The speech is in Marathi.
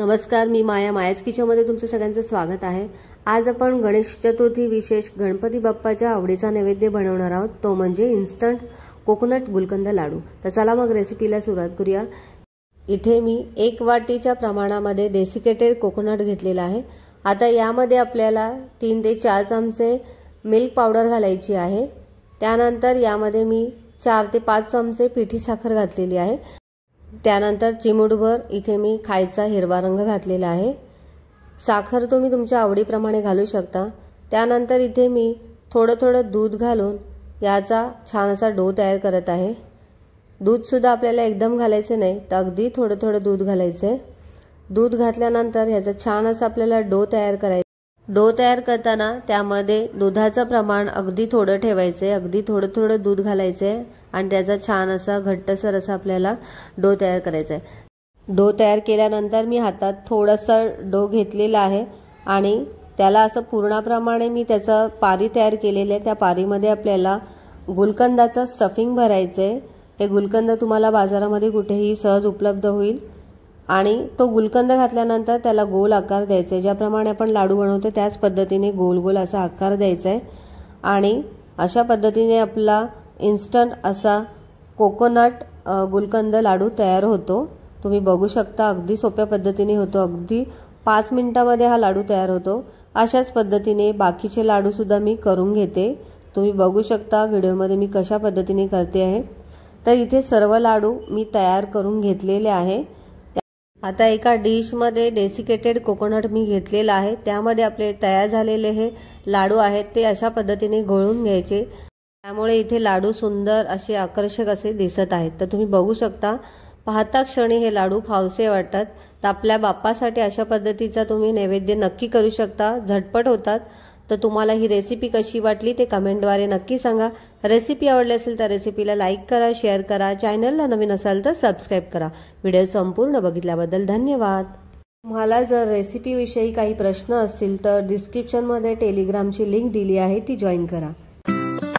नमस्कार मी माया मायाज किचनमध्ये तुमचं सगळ्यांचं स्वागत आहे आज आपण गणेश चतुर्थी विशेष गणपती बाप्पाच्या आवडीचा नैवेद्य बनवणार आहोत तो म्हणजे इन्स्टंट कोकोनट गुलकंद लाडू तर चला मग रेसिपीला सुरुवात करूया इथे मी एक वाटीच्या प्रमाणामध्ये डेसिकेटेड कोकोनट घेतलेला आहे आता यामध्ये आपल्याला तीन ते चार चमचे मिल्क पावडर घालायची आहे त्यानंतर यामध्ये मी चार ते पाच चमचे पिठी साखर घातलेली आहे त्यानंतर चिमुडभर इथे मी खायचा हिरवा रंग घातलेला आहे साखर तुम्ही तुमच्या आवडीप्रमाणे घालू शकता त्यानंतर इथे मी थोडं थोडं दूध घालून याचा छान असा डो तयार करत आहे दूधसुद्धा आपल्याला एकदम घालायचे नाही तर अगदी थोडं थोडं दूध घालायचं आहे दूध घातल्यानंतर ह्याचा छान असा आपल्याला डो तयार करायचा डो तयार करताना त्यामध्ये दुधाचं प्रमाण अगदी थोडं ठेवायचं अगदी थोडं थोडं दूध घालायचं आहे आणि त्याचा छान असा घट्टसर असा आपल्याला डो तयार करायचा आहे डो तयार केल्यानंतर मी हातात थोडंसं डो घेतलेला आहे आणि त्याला असं पूर्णाप्रमाणे मी त्याचं पारी तयार केलेलं आहे त्या पारीमध्ये आपल्याला गुलकंदाचं स्टफिंग भरायचं आहे हे गुलकंद तुम्हाला बाजारामध्ये कुठेही सहज उपलब्ध होईल आणि तो गुलकंद घातल्यानंतर त्याला गोल आकार द्यायचा आहे ज्याप्रमाणे आपण लाडू बनवतो त्याच पद्धतीने गोल गोल असा आकार द्यायचा आहे आणि अशा पद्धतीने आपला इन्स्टंट असा कोकोनट गुलकंद लाडू तयार होतो तुम्ही बघू शकता अगदी सोप्या पद्धतीने होतो अगदी पाच मिनटामध्ये हा लाडू तयार होतो अशाच पद्धतीने बाकीचे लाडूसुद्धा मी करून घेते तुम्ही बघू शकता व्हिडिओमध्ये मी कशा पद्धतीने करते आहे तर इथे सर्व लाडू मी तयार करून घेतलेले आहे आता एका डिशमध्ये डेसिकेटेड कोकोनट मी घेतलेला आहे त्यामध्ये आपले तयार झालेले हे लाडू आहेत ते अशा पद्धतीने गळून घ्यायचे त्यामुळे इथे लाडू सुंदर असे आकर्षक असे दिसत आहेत तर तुम्ही बघू शकता पाहता क्षणी हे लाडू फावसे वाटतात तर आपल्या बाप्पासाठी अशा पद्धतीचा तुम्ही नैवेद्य नक्की करू शकता झटपट होतात तर तुम्हाला ही रेसिपी कशी वाटली ते कमेंटद्वारे नक्की सांगा रेसिपी आवडली असेल तर रेसिपीला लाईक करा शेअर करा चॅनलला नवीन असाल तर सबस्क्राईब करा व्हिडिओ संपूर्ण बघितल्याबद्दल धन्यवाद तुम्हाला जर रेसिपीविषयी काही प्रश्न असतील तर डिस्क्रिप्शनमध्ये टेलिग्रामची लिंक दिली आहे ती जॉईन करा